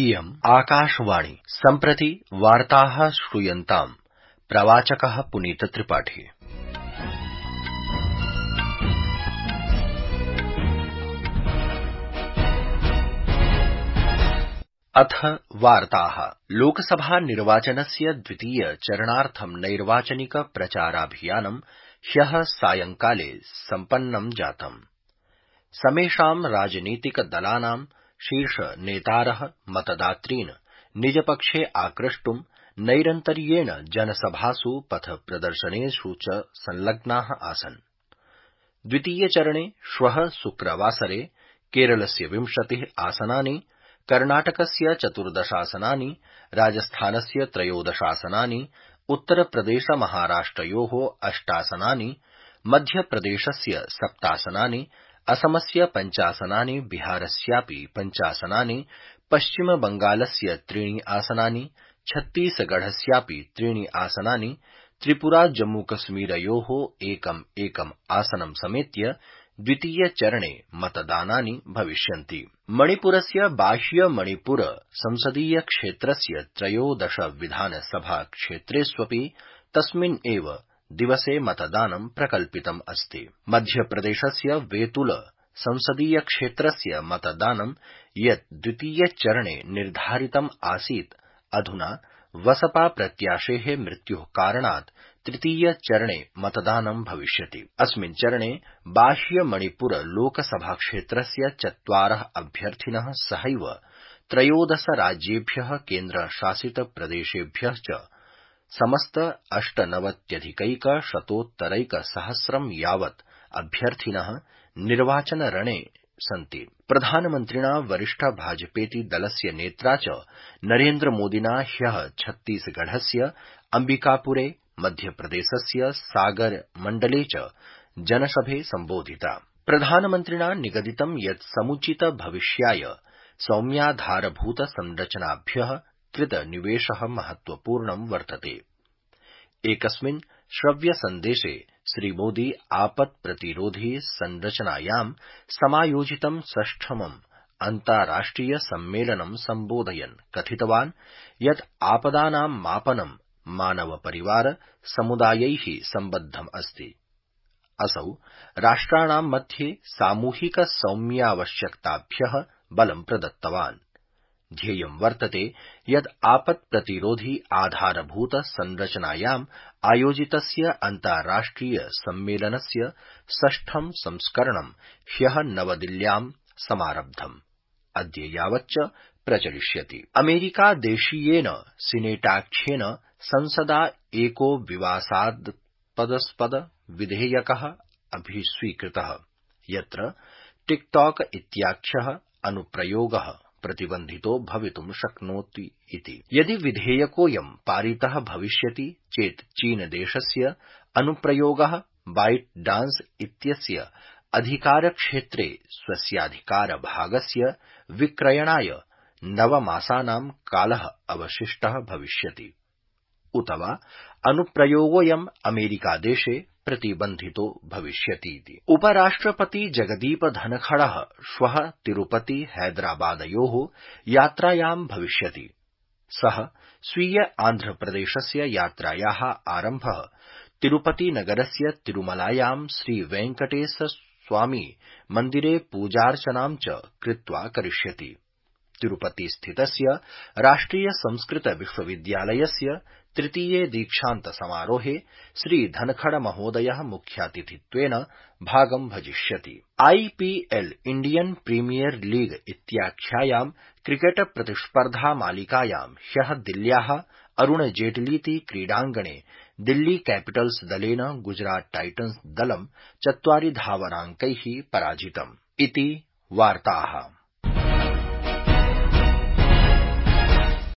इयम् आकाशवाणी सम्प्रति वार्ताः श्रूयन्ताम् प्रवाचकः त्रिपाठी अथ वार्ताः लोकसभा निर्वाचनस्य द्वितीय चरणार्थं नैर्वाचनिक प्रचाराभियानं ह्यः सायंकाले सम्पन्नं जातम् समेषां राजनीतिक दलानां शीर्ष शीर्षनेतार मतदातॄन् निजपक्षे आक्रष्ट नैरन्तर्येण जनसभास् पथ च संलग्ना आसन् द्वितीयचरणे श्व शुक्रवासरे केरलस्य विंशति चतुर्दशासना कर्णाटकस्य सेयोदशासना उत्तर प्रदेश महाराष्ट्रो अष्टासना मध्य प्रदेश सप्तासना असमस्य पञ्चासनानि बिहारस्यापि पञ्चासनानि पश्चिमबंगालस्य त्रीणि आसनानि छत्तीसगढस्यापि त्रीणि आसनानि त्रिपुरा जम्मूकश्मीरयो एकम् एकम् आसनं समेत्य द्वितीय चरणे मतदानानि भविष्यन्ति मणिपुरस्य बाह्य मणिपुर संसदीय क्षेत्रस्य त्रयोदश विधानसभा क्षेत्रेष्वपि तस्मिन् एव दिवसे मतदानं प्रकल्पितम् अस्ति मध्यप्रदेशस्य वेतुल संसदीय क्षेत्रस्य मतदानं यत् द्वितीय चरणे निर्धारितम् आसीत् अध्ना वसपा प्रत्याशेः मृत्योः कारणात् तृतीय चरणे मतदानं भविष्यति अस्मिन् चरणे बाह्य मणिपुर लोकसभा क्षेत्रस्य चत्वारः अभ्यर्थिनः सहैव त्रयोदश राज्येभ्यः केन्द्रशासित प्रदेशेभ्यश्च समस्त अष्टनवत्यधिकैकशतोत्तरैकसहस्रम् यावत् अभ्यर्थिन निर्वाचनरणे सन्ति प्रधानमन्त्रिणा वरिष्ठ भाजपेति दलस्य नेत्रा च नरेन्द्रमोदिना ह्य छत्तीसगढस्य अम्बिकापुरे मध्यप्रदेशस्य सागर मण्डले च जनसभे सम्बोधिता प्रधानमन्त्रिणा निगदितं यत् समुचित भविष्याय सौम्याधारभूत संरचनाभ्य कृतनिवेशः महत्वपूर्णं वर्तते एकस्मिन् श्रव्यसन्देशे श्रीमोदी आपत्प्रतिरोधी संरचनायां समायोजितं षष्ठमम् अन्ताराष्ट्रिय सम्मेलनं सम्बोधयन् कथितवान् यत् आपदानां मापनं मानवपरिवार समुदायै सम्बद्धम् अस्ति असौ राष्ट्राण मध्ये सामूहिक सौम्यावश्यकताभ्य बलं प्रदत्तवान् ध्येयं वर्तते यत् आपत्प्रतिरोधि आधारभूत संरचनायाम् आयोजितस्य अन्ताराष्ट्रिय सम्मेलनस्य षष्ठं संस्करणं ह्यः नवदिल्ल्यां समारब्धम् अद्य यावच्च प्रचलिष्यति अमेरिकादेशीयेन सिनेटाख्येन संसदा एको विवासास्पद विधेयक अभिस्वीकृत यत्र टिकटॉक इत्याख्य अनुप्रयोग प्रतिबन्धितो भवितुं शक्नोति इति यदि भविष्य पारितः भविष्यति चेत् चीनदेशस्य अनुप्रयोगः बाइट डांस इत्यस्य अधिकारक्षेत्रे स्वस्याधिकारभागस्य विक्रयणाय नवमासानां कालः अवशिष्टः भविष्यति उत वा अनुप्रयोगोऽयम् अमेरिकादेशे भविष्यति इति उपराष्ट्रपति जगदीप धनखड़ श्व तिरुपति हैदराबादयो यात्रायां भविष्यति सः स्वीय आन्ध्रप्रदेशस्य यात्राया आरम्भ तिरुपति नगरस्य तिरुमलायां श्रीवेंकटेश स्वामी मन्दिरे पूजार्चनां च कृत्वा करिष्यति तिरुपति स्थितस्य राष्ट्रिय संस्कृत विश्वविद्यालयस्य तृतीये दीक्षान्त समारोहे श्रीधनखड़ महोदय मुख्यातिथित्वेन भागं भजिष्यति आईपीएल इण्डियन प्रीमियर लीग इत्याख्यायां क्रिकेट प्रतिस्पर्धा मालिकायां ह्य अरुण अरुणजेटलीति क्रीडांगणे दिल्ली कैपिटल्स दलेन गुजरात टाइटन्स दलं चत्वारि धावनांकै पराजितम् इति वार्ताः